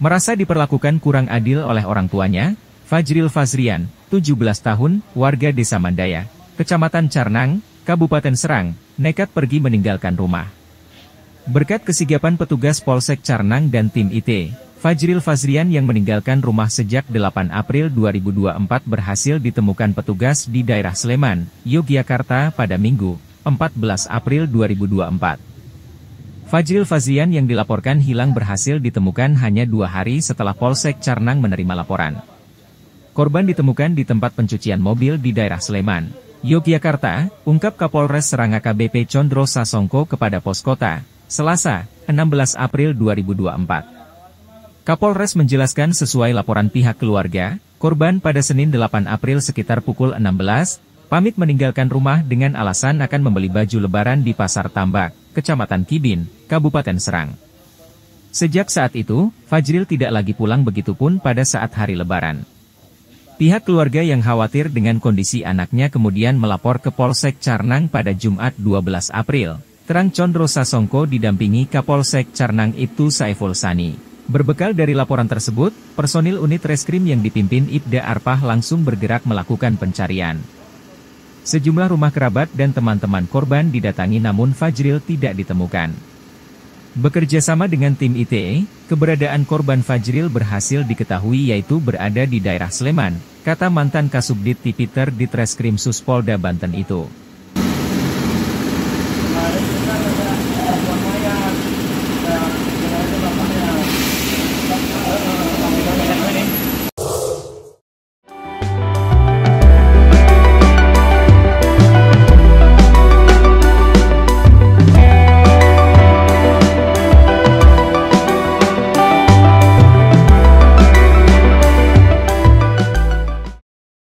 Merasa diperlakukan kurang adil oleh orang tuanya, Fajril Fazrian, 17 tahun, warga Desa Mandaya, Kecamatan Carnang, Kabupaten Serang, nekat pergi meninggalkan rumah. Berkat kesigapan petugas Polsek Carnang dan tim IT, Fajril Fazrian yang meninggalkan rumah sejak 8 April 2024 berhasil ditemukan petugas di daerah Sleman, Yogyakarta pada Minggu, 14 April 2024. Fajril Fazian yang dilaporkan hilang berhasil ditemukan hanya dua hari setelah Polsek Carnang menerima laporan. Korban ditemukan di tempat pencucian mobil di daerah Sleman, Yogyakarta, ungkap Kapolres Seranga KBP Condro Sasongko kepada Pos Kota, Selasa, 16 April 2024. Kapolres menjelaskan sesuai laporan pihak keluarga, korban pada Senin 8 April sekitar pukul 16, pamit meninggalkan rumah dengan alasan akan membeli baju lebaran di Pasar Tambak. Kecamatan Kibin, Kabupaten Serang. Sejak saat itu, Fajril tidak lagi pulang begitu pun pada saat hari lebaran. Pihak keluarga yang khawatir dengan kondisi anaknya kemudian melapor ke Polsek Carnang pada Jumat 12 April. Terang Condro Sasongko didampingi Kapolsek Carnang Ibtu Saiful Sani. Berbekal dari laporan tersebut, personil unit reskrim yang dipimpin Ibda Arpah langsung bergerak melakukan pencarian. Sejumlah rumah kerabat dan teman-teman korban didatangi namun Fajril tidak ditemukan. Bekerja sama dengan tim ITE, keberadaan korban Fajril berhasil diketahui yaitu berada di daerah Sleman, kata mantan Kasubdit Tipiter di Treskrim Suspolda Banten itu.